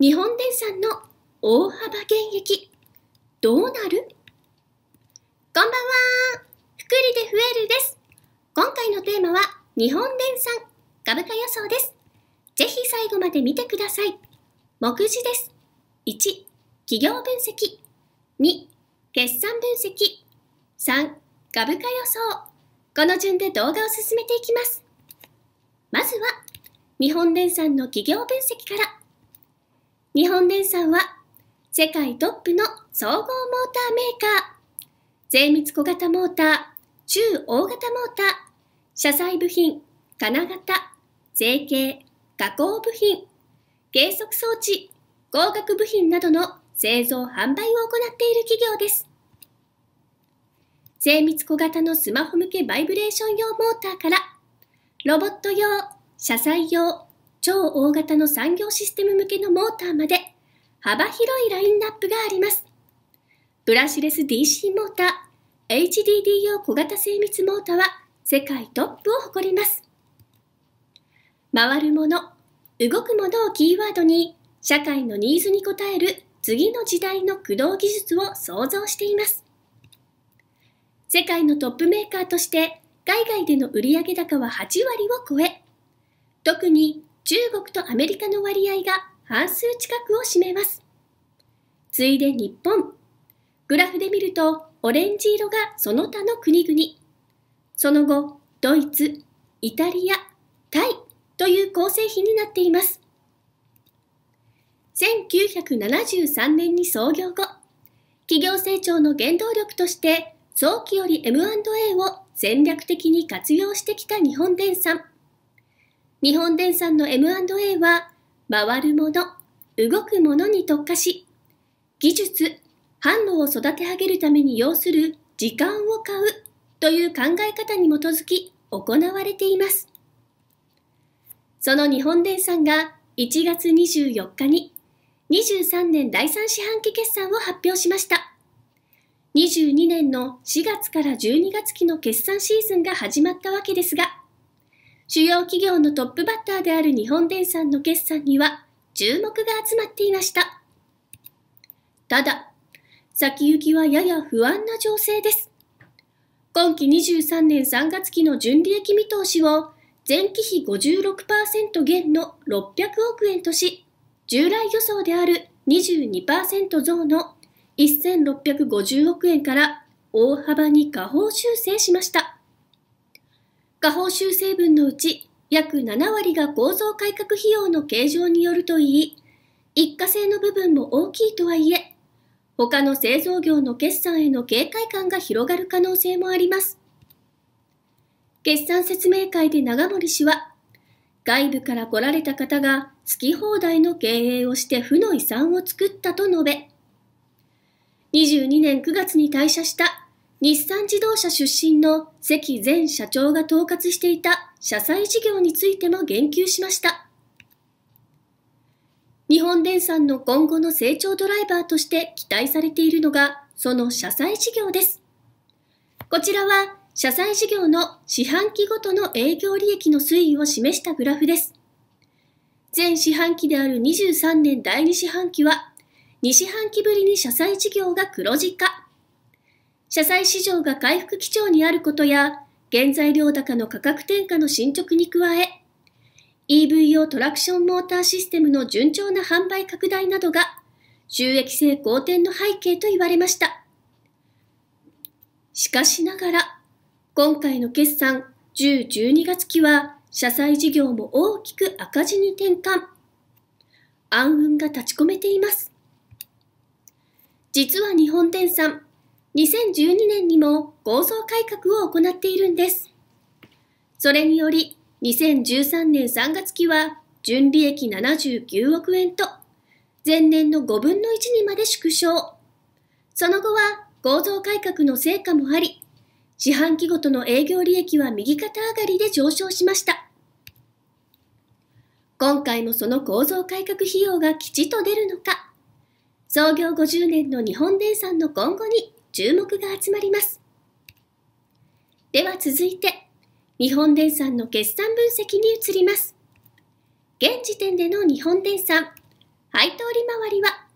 日本電産の大幅減益どうなるこんばんはく利で増えるです今回のテーマは日本電産株価予想ですぜひ最後まで見てください目次です1企業分析2決算分析3株価予想この順で動画を進めていきますまずは日本電産の企業分析から日本電産は世界トップの総合モーターメーカー。精密小型モーター、中大型モーター、車載部品、金型、税形、加工部品、計測装置、工学部品などの製造販売を行っている企業です。精密小型のスマホ向けバイブレーション用モーターから、ロボット用、車載用、超大型の産業システム向けのモーターまで幅広いラインナップがあります。ブラシレス DC モーター、HDD 用小型精密モーターは世界トップを誇ります。回るもの、動くものをキーワードに社会のニーズに応える次の時代の駆動技術を創造しています。世界のトップメーカーとして海外での売上高は8割を超え、特に中国とアメリカの割合が半数近くを占めます。次いで日本。グラフで見ると、オレンジ色がその他の国々。その後、ドイツ、イタリア、タイという構成比になっています。1973年に創業後、企業成長の原動力として、早期より M&A を戦略的に活用してきた日本電産。日本電産の M&A は、回るもの、動くものに特化し、技術、販路を育て上げるために要する時間を買うという考え方に基づき行われています。その日本電産が1月24日に23年第3四半期決算を発表しました。22年の4月から12月期の決算シーズンが始まったわけですが、主要企業のトップバッターである日本電産の決算には注目が集まっていました。ただ、先行きはやや不安な情勢です。今期23年3月期の純利益見通しを前期比56%減の600億円とし、従来予想である22%増の1650億円から大幅に下方修正しました。下方修正分のうち約7割が構造改革費用の計上によるといい、一過性の部分も大きいとはいえ、他の製造業の決算への警戒感が広がる可能性もあります。決算説明会で長森氏は、外部から来られた方が好き放題の経営をして負の遺産を作ったと述べ、22年9月に退社した日産自動車出身の関前社長が統括していた社債事業についても言及しました。日本電産の今後の成長ドライバーとして期待されているのが、その社債事業です。こちらは、社債事業の四半期ごとの営業利益の推移を示したグラフです。前四半期である23年第2四半期は、2四半期ぶりに社債事業が黒字化。社債市場が回復基調にあることや、原材料高の価格転嫁の進捗に加え、EV 用トラクションモーターシステムの順調な販売拡大などが収益性好転の背景と言われました。しかしながら、今回の決算10、12月期は社債事業も大きく赤字に転換。暗雲が立ち込めています。実は日本電産、2012年にも構造改革を行っているんです。それにより、2013年3月期は純利益79億円と、前年の5分の1にまで縮小。その後は構造改革の成果もあり、四半期ごとの営業利益は右肩上がりで上昇しました。今回もその構造改革費用がきちっと出るのか、創業50年の日本電産の今後に注目が集まります。では続いて、日本電産の決算分析に移ります。現時点での日本電産、配当利回りは、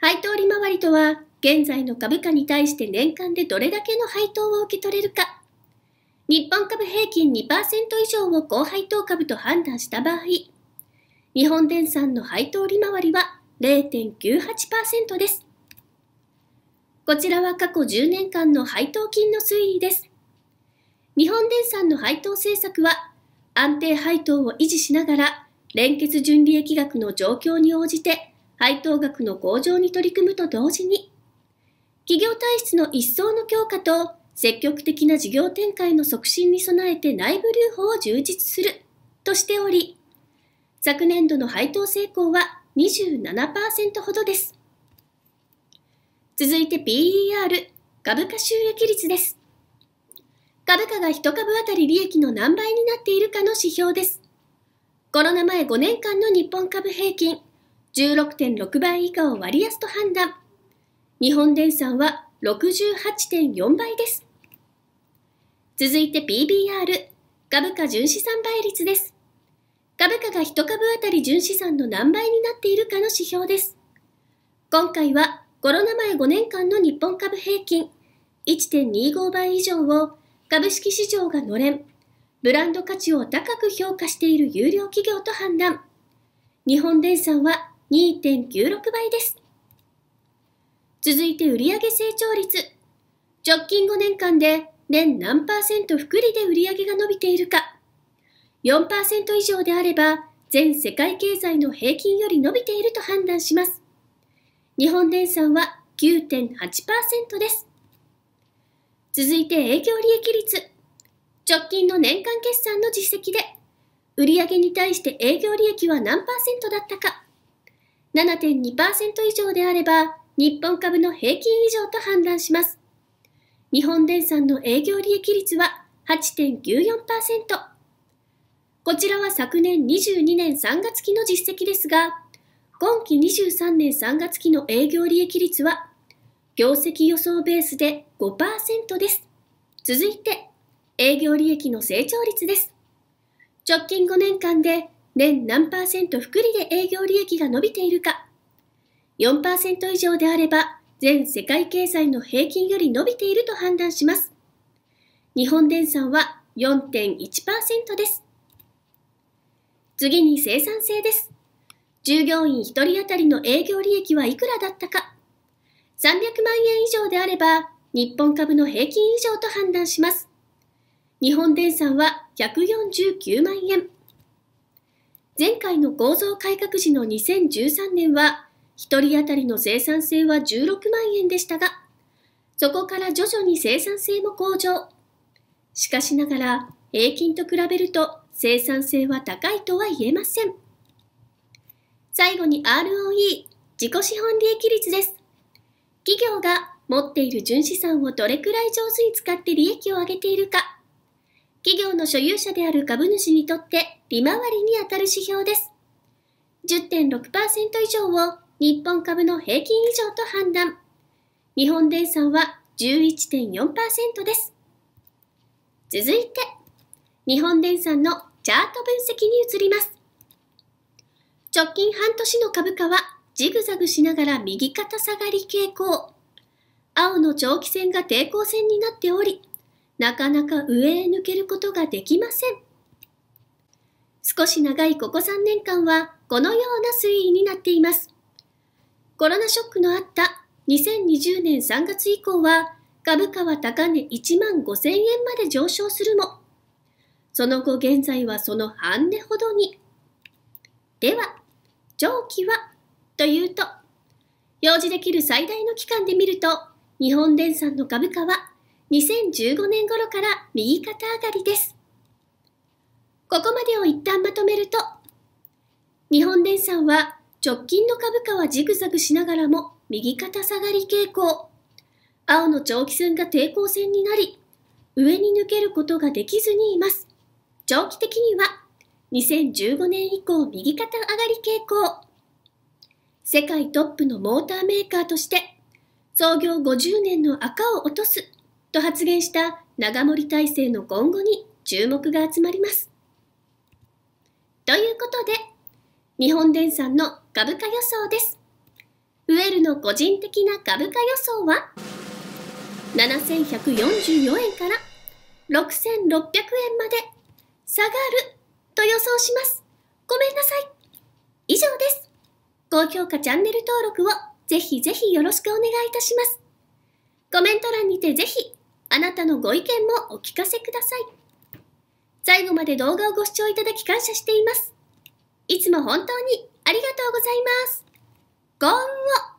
配当利回りとは、現在の株価に対して年間でどれだけの配当を受け取れるか、日本株平均2%以上を高配当株と判断した場合、日本電産の配当利回りは0.98%です。こちらは過去10年間の配当金の推移です。日本電産の配当政策は、安定配当を維持しながら、連結純利益額の状況に応じて、配当額の向上に取り組むと同時に、企業体質の一層の強化と、積極的な事業展開の促進に備えて内部留保を充実するとしており、昨年度の配当成功は27%ほどです。続いて PER、株価収益率です。株価が1株当たり利益の何倍になっているかの指標です。コロナ前5年間の日本株平均、16.6倍以下を割安と判断。日本電産は68.4倍です。続いて PBR、株価純資産倍率です。株価が1株当たり純資産の何倍になっているかの指標です。今回はコロナ前5年間の日本株平均1.25倍以上を株式市場がのれん、ブランド価値を高く評価している優良企業と判断。日本電産は2.96倍です。続いて売上成長率。直近5年間で年何パーセント福利で売上が伸びているか。4%以上であれば全世界経済の平均より伸びていると判断します。日本電産は9.8%です。続いて営業利益率。直近の年間決算の実績で、売上に対して営業利益は何パーセントだったか、7.2%以上であれば、日本株の平均以上と判断します。日本電産の営業利益率は8.94%。こちらは昨年22年3月期の実績ですが、今期23年3月期の営業利益率は、業績予想ベースで5%です。続いて、営業利益の成長率です。直近5年間で年何パーセント福利で営業利益が伸びているか、4%以上であれば、全世界経済の平均より伸びていると判断します。日本電産は4.1%です。次に生産性です。従業員1人当たりの営業利益はいくらだったか、300万円以上であれば、日本株の平均以上と判断します。日本電産は149万円。前回の構造改革時の2013年は、1人当たりの生産性は16万円でしたが、そこから徐々に生産性も向上。しかしながら、平均と比べると生産性は高いとは言えません。最後に ROE、自己資本利益率です。企業が持っている純資産をどれくらい上手に使って利益を上げているか。企業の所有者である株主にとって利回りにあたる指標です。10.6%以上を日本株の平均以上と判断。日本電産は11.4%です。続いて、日本電産のチャート分析に移ります。直近半年の株価はジグザグしながら右肩下がり傾向。青の長期戦が抵抗戦になっており、なかなか上へ抜けることができません。少し長いここ3年間はこのような推移になっています。コロナショックのあった2020年3月以降は株価は高値1万5000円まで上昇するも、その後現在はその半値ほどに。では、上記はというと、表示できる最大の期間で見ると、日本電産の株価は2015年頃から右肩上がりです。ここまでを一旦まとめると、日本電産は直近の株価はジグザグしながらも右肩下がり傾向。青の長期寸が抵抗線になり、上に抜けることができずにいます。長期的には2015年以降右肩上がり傾向。世界トップのモーターメーカーとして創業50年の赤を落とすと発言した長森大成の今後に注目が集まります。ということで、日本電産の株価予想です。ウェルの個人的な株価予想は7144円から6600円まで下がると予想します。ごめんなさい。以上です。高評価チャンネル登録をぜひぜひよろしくお願いいたします。コメント欄にてぜひ、あなたのご意見もお聞かせください。最後まで動画をご視聴いただき感謝しています。いつも本当にありがとうございます。ごんを